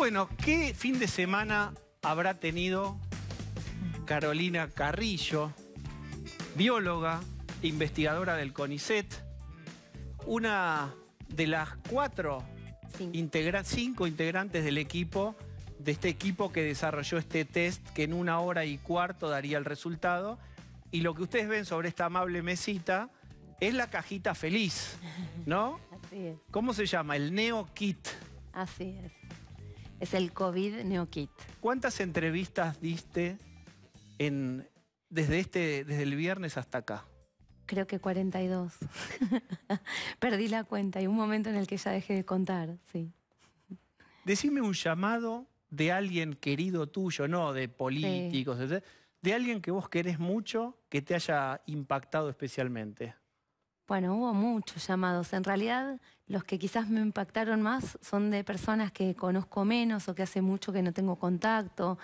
Bueno, ¿qué fin de semana habrá tenido Carolina Carrillo, bióloga, investigadora del CONICET, una de las cuatro, cinco integrantes del equipo, de este equipo que desarrolló este test, que en una hora y cuarto daría el resultado. Y lo que ustedes ven sobre esta amable mesita es la cajita feliz, ¿no? Así es. ¿Cómo se llama? El Neo Kit. Así es. Es el COVID NeoKit. ¿Cuántas entrevistas diste en, desde, este, desde el viernes hasta acá? Creo que 42. Perdí la cuenta y un momento en el que ya dejé de contar, sí. Decime un llamado de alguien querido tuyo, no de políticos, de alguien que vos querés mucho que te haya impactado especialmente. Bueno, hubo muchos llamados. En realidad, los que quizás me impactaron más son de personas que conozco menos o que hace mucho que no tengo contacto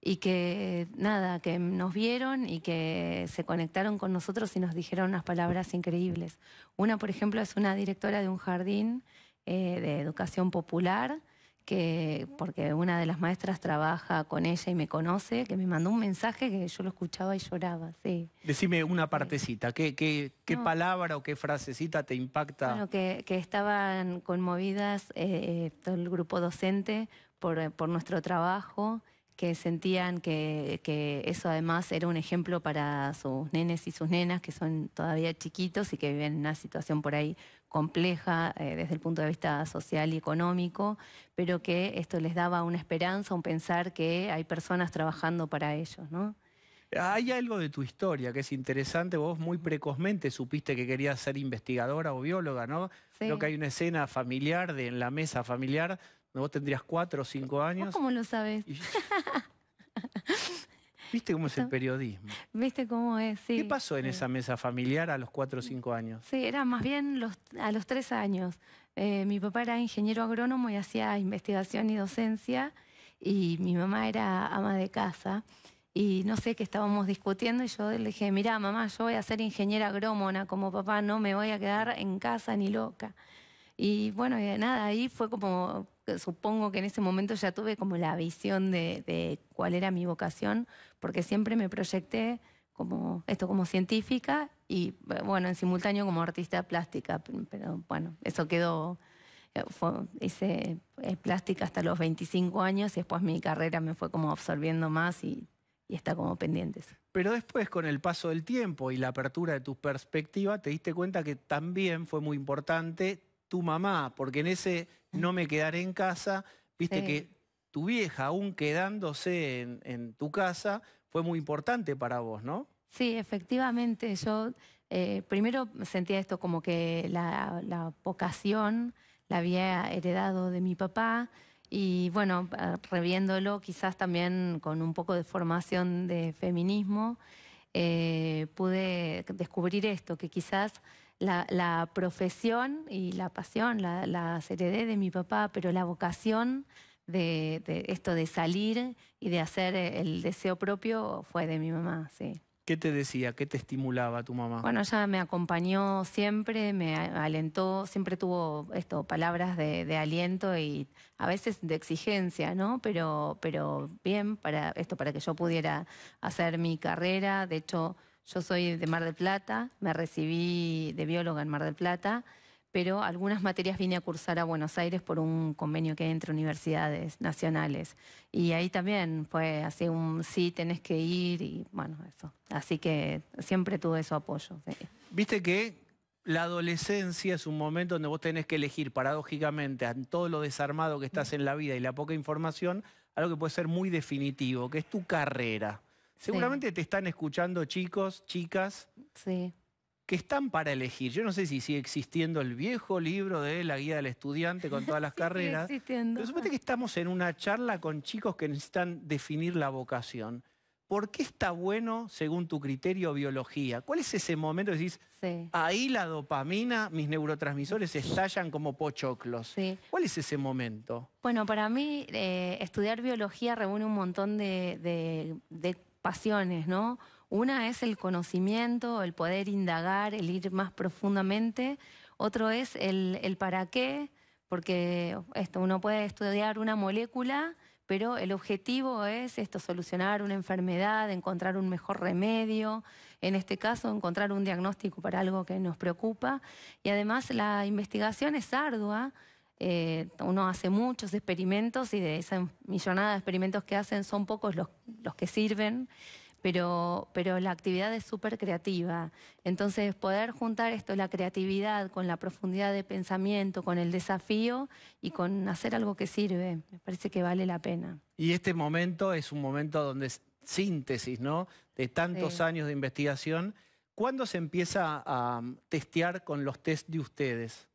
y que nada, que nos vieron y que se conectaron con nosotros y nos dijeron unas palabras increíbles. Una, por ejemplo, es una directora de un jardín eh, de educación popular que porque una de las maestras trabaja con ella y me conoce, que me mandó un mensaje que yo lo escuchaba y lloraba, sí. Decime una partecita, ¿qué, qué, qué palabra o qué frasecita te impacta? Bueno, que, que estaban conmovidas eh, eh, todo el grupo docente por, eh, por nuestro trabajo que sentían que, eso además era un ejemplo para sus nenes y sus nenas, que son todavía chiquitos y que viven una situación por ahí compleja eh, desde el punto de vista social y económico, pero que esto les daba una esperanza, un pensar que hay personas trabajando para ellos, ¿no? Hay algo de tu historia que es interesante. Vos muy precozmente supiste que querías ser investigadora o bióloga, ¿no? Creo que hay una escena familiar de, en la mesa familiar Vos tendrías cuatro o cinco años. ¿Cómo lo sabes? ¿Viste cómo es el periodismo? ¿Viste cómo es? ¿Qué pasó en esa mesa familiar a los cuatro o mm. cinco años? Sí, era más bien a los tres años. Eh, mi papá era ingeniero agrónomo y hacía investigación y docencia, y mi mamá era ama de casa. Y no sé qué estábamos discutiendo, y yo le dije: mira mamá, yo voy a ser ingeniera agrónoma como papá, no me voy a quedar en casa ni loca. Y bueno, y nada, ahí fue como eh, supongo que en ese momento ya tuve como la visión de, cuál era mi vocación, porque siempre me proyecté como esto como científica y eh, bueno, en simultáneo como artista plástica, pero bueno, eso quedó, eh, fue, hice plástica hasta los 25 años y después mi carrera me fue como absorbiendo más y, está como pendientes. Pero después, con el paso del tiempo y la apertura de tus perspectivas te diste cuenta que también fue muy importante tu mamá, porque en ese no me quedaré en casa. Viste que tu vieja, aún quedándose en, tu casa, fue muy importante para vos, ¿no? Sí, efectivamente. Yo eh, primero sentía esto como que la, vocación la había heredado de mi papá. Y bueno, eh, reviéndolo quizás también con un poco de formación de feminismo, eh, pude descubrir esto, que quizás la, profesión y la pasión, la, la, de mi papá, pero la vocación de, esto de salir y de hacer eh, el deseo propio fue de mi mamá, sí. ¿Qué te decía? ¿Qué te estimulaba tu mamá? Bueno, ella me acompañó siempre, me alentó, siempre tuvo esto, palabras de, aliento y a veces de exigencia, ¿no? Pero, pero bien, para esto, para que yo pudiera hacer mi carrera. De hecho, yo soy de Mar del Plata, me recibí de bióloga en Mar del Plata, pero algunas materias vine a cursar a Buenos Aires por un convenio que hay entre universidades nacionales. Y ahí también fue así un sí, tenés que ir y bueno, eso. Así que siempre tuve su apoyo. Viste que la adolescencia es un momento donde vos tenés que elegir paradójicamente a todo lo desarmado que estás en la vida y la poca información, algo que puede ser muy definitivo, que es tu carrera. Seguramente te están escuchando chicos, chicas. Que están para elegir. Yo no sé si sigue existiendo el viejo libro de la guía del estudiante con todas las carreras. Pero que estamos en una charla con chicos que necesitan definir la vocación. ¿Por qué está bueno según tu criterio biología? ¿Cuál es ese momento que decís, ahí la dopamina, mis neurotransmisores estallan como pochoclos? ¿Cuál es ese momento? Bueno, para mí eh, estudiar biología reúne un montón de, de, de ¿no? Una es el conocimiento, el poder indagar, el ir más profundamente. Otro es el, para qué, porque esto, uno puede estudiar una molécula, pero el objetivo es esto, solucionar una enfermedad, encontrar un mejor remedio, en este caso encontrar un diagnóstico para algo que nos preocupa. Y además la investigación es ardua, eh, uno hace muchos experimentos y de esa millonada de experimentos que hacen son pocos los, que sirven, pero, pero la actividad es súper creativa. Entonces, poder juntar esto, la creatividad, con la profundidad de pensamiento, con el desafío y con hacer algo que sirve, me parece que vale la pena. Y este momento es un momento donde es síntesis, ¿no? De tantos años de investigación. ¿Cuándo se empieza a testear con los test de ustedes?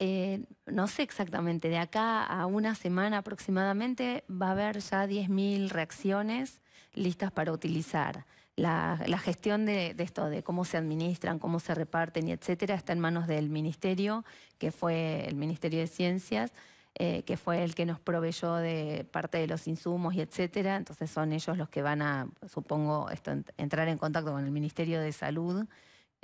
Eh, no sé exactamente, de acá a una semana aproximadamente va a haber ya 10.000 reacciones listas para utilizar. La, gestión de, esto, de cómo se administran, cómo se reparten y etcétera, está en manos del Ministerio, que fue el Ministerio de Ciencias, eh, que fue el que nos proveyó de parte de los insumos y etcétera. Entonces son ellos los que van a, supongo, entrar en contacto con el Ministerio de Salud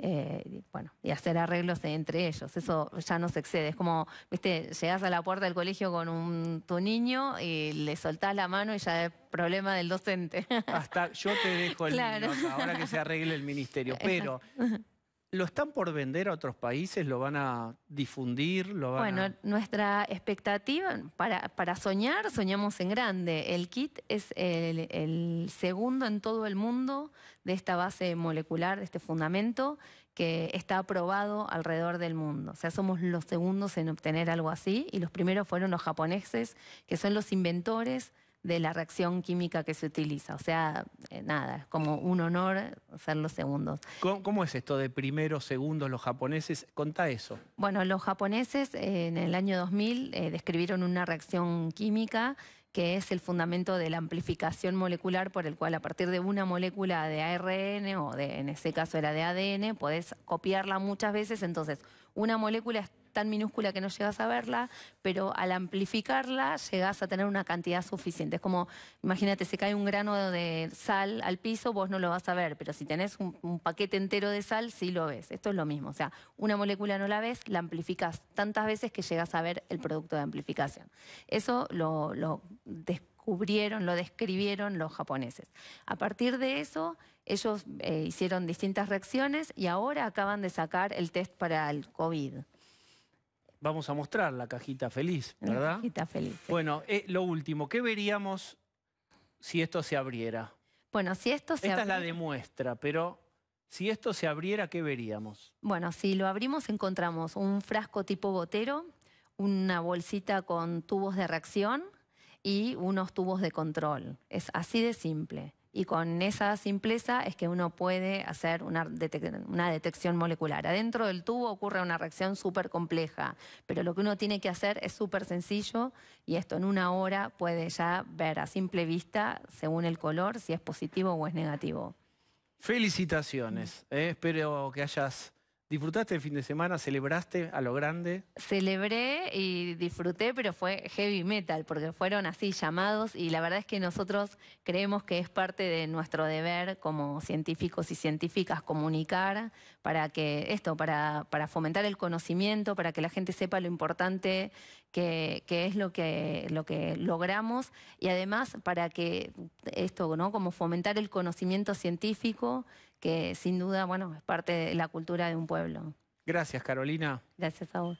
eh, bueno, y hacer arreglos entre ellos. Eso ya no se excede. Es como, viste, llegás a la puerta del colegio con un, tu niño y le soltás la mano y ya es problema del docente. Hasta yo te dejo el ahora que se arregle el ministerio. Pero ¿Lo están por vender a otros países? ¿Lo van a difundir? Lo van bueno, nuestra expectativa, para, para, soñar, soñamos en grande. El kit es el, el, segundo en todo el mundo de esta base molecular, de este fundamento, que está aprobado alrededor del mundo. O sea, somos los segundos en obtener algo así y los primeros fueron los japoneses, que son los inventores de la reacción química que se utiliza. O sea, eh, nada, es como un honor ser los segundos. ¿Cómo, es esto de primeros, segundos, los japoneses? Contá eso. Bueno, los japoneses eh, en el año 2000 eh, describieron una reacción química que es el fundamento de la amplificación molecular por el cual a partir de una molécula de ARN o de, en ese caso era de ADN, podés copiarla muchas veces. Entonces, una molécula es tan minúscula que no llegas a verla, pero al amplificarla llegas a tener una cantidad suficiente. Es como, imagínate, si cae un grano de sal al piso, vos no lo vas a ver, pero si tenés un, paquete entero de sal, sí lo ves. Esto es lo mismo, o sea, una molécula no la ves, la amplificas tantas veces que llegas a ver el producto de amplificación. Eso lo, descubrieron, lo describieron los japoneses. A partir de eso, ellos eh, hicieron distintas reacciones y ahora acaban de sacar el test para el COVID vamos a mostrar la cajita feliz, ¿verdad? La cajita feliz. Bueno, eh, lo último, ¿qué veríamos si esto se abriera? Bueno, si esto se Esta es la demuestra, pero si esto se abriera, ¿qué veríamos? Bueno, si lo abrimos encontramos un frasco tipo botero, una bolsita con tubos de reacción y unos tubos de control. Es así de simple y con esa simpleza es que uno puede hacer una, detección molecular. Adentro del tubo ocurre una reacción súper compleja, pero lo que uno tiene que hacer es súper sencillo y esto en una hora puede ya ver a simple vista, según el color, si es positivo o es negativo. Felicitaciones. Eh, espero que hayas ¿Disfrutaste el fin de semana? ¿Celebraste a lo grande? Celebré y disfruté, pero fue heavy metal, porque fueron así llamados y la verdad es que nosotros creemos que es parte de nuestro deber como científicos y científicas comunicar para que esto, para, para fomentar el conocimiento, para que la gente sepa lo importante que, es lo que, lo que logramos y además para que esto, ¿no? Como fomentar el conocimiento científico que sin duda, bueno, es parte de la cultura de un pueblo. Gracias, Carolina. Gracias a vos.